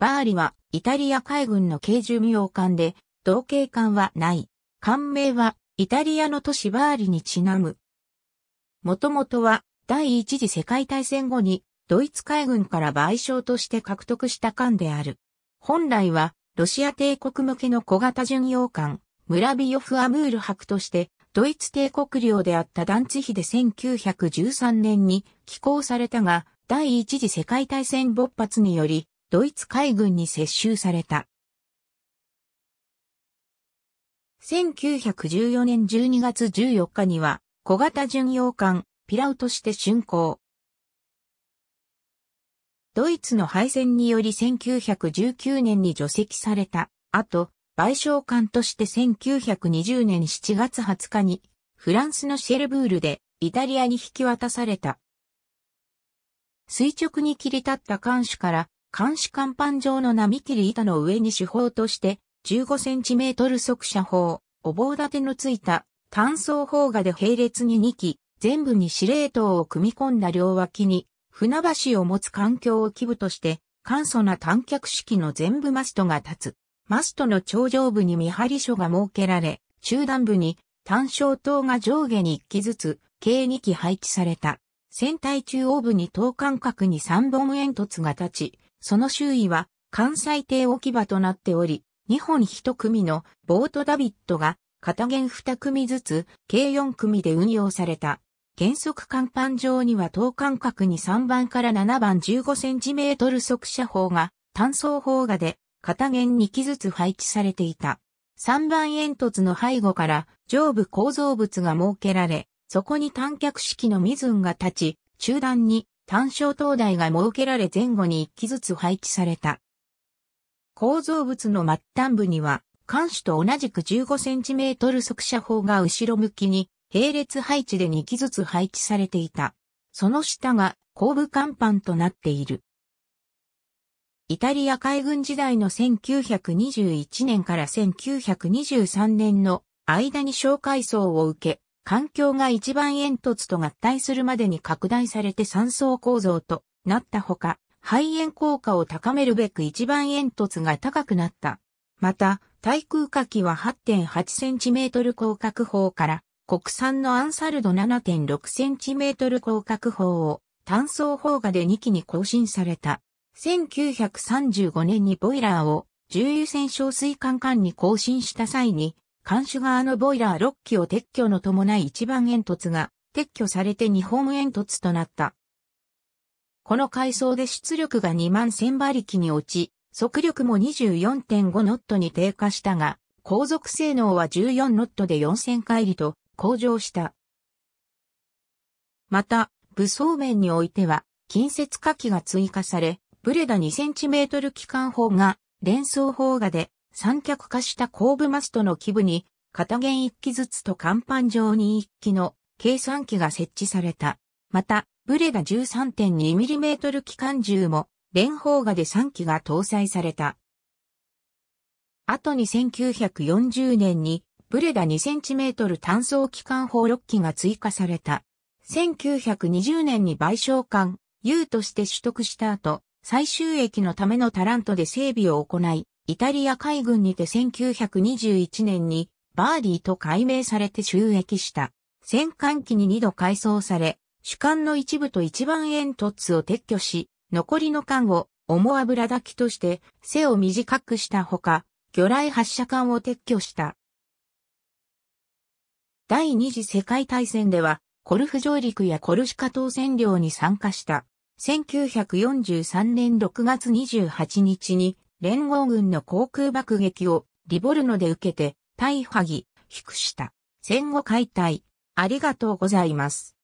バーリはイタリア海軍の軽巡洋艦で、同型艦はない。艦名はイタリアの都市バーリにちなむ。もともとは第一次世界大戦後にドイツ海軍から賠償として獲得した艦である。本来はロシア帝国向けの小型巡洋艦、ムラビヨフ・アムール博としてドイツ帝国領であったダンツヒで1913年に寄港されたが、第一次世界大戦勃発により、ドイツ海軍に接収された。1914年12月14日には小型巡洋艦ピラウとして竣工。ドイツの敗戦により1919年に除籍された後、賠償艦として1920年7月20日にフランスのシェルブールでイタリアに引き渡された。垂直に切り立った艦首から監視甲板状の波切り板の上に手法として15センチメートル速射砲、お棒立てのついた単装砲画で並列に2機、全部に司令塔を組み込んだ両脇に船橋を持つ環境を基部として簡素な短脚式の全部マストが立つ。マストの頂上部に見張り所が設けられ、中段部に単小塔が上下に1機ずつ、計2機配置された。船体中央部に等間隔に3本煙突が立ち、その周囲は関西艇置き場となっており、日本一組のボートダビットが片弦二組ずつ計四組で運用された。原則甲板上には等間隔に3番から7番15センチメートル速射砲が単装砲がで片弦2機ずつ配置されていた。3番煙突の背後から上部構造物が設けられ、そこに短脚式のミズンが立ち、中段に単焦灯台が設けられ前後に一機ずつ配置された。構造物の末端部には、艦首と同じく1 5センチメートル速射砲が後ろ向きに、並列配置で2機ずつ配置されていた。その下が後部甲板となっている。イタリア海軍時代の1921年から1923年の間に小介層を受け、環境が一番煙突と合体するまでに拡大されて三層構造となったほか、肺炎効果を高めるべく一番煙突が高くなった。また、対空火器は 8.8cm 広角砲から国産のアンサルド 7.6cm 広角砲を単装砲画で2機に更新された。1935年にボイラーを重油戦小水管管に更新した際に監守側のボイラー6機を撤去の伴い一番煙突が撤去されて2本煙突となった。この階層で出力が2万1000馬力に落ち、速力も24.5ノットに低下したが、航続性能は14ノットで4000回りと向上した。また、武装面においては、近接火器が追加され、ブレダ 2cm 機関砲が、連装砲画で三脚化した後部マストの基部に、片弦一機ずつと甲板上に一機の計算機が設置された。また、ブレダ 13.2mm 機関銃も、連邦画で3機が搭載された。後に1940年に、ブレダ 2cm 単装機関砲6機が追加された。1920年に賠償艦、U として取得した後、最終駅のためのタラントで整備を行い、イタリア海軍にて1921年にバーディと改名されて収益した。戦艦機に2度改装され、主艦の一部と一番煙突を撤去し、残りの艦を重油抱きとして背を短くしたほか、魚雷発射艦を撤去した。第二次世界大戦では、コルフ上陸やコルシカ島占領に参加した。1943年6月28日に連合軍の航空爆撃をリボルノで受けて大破ぎ、低した。戦後解体。ありがとうございます。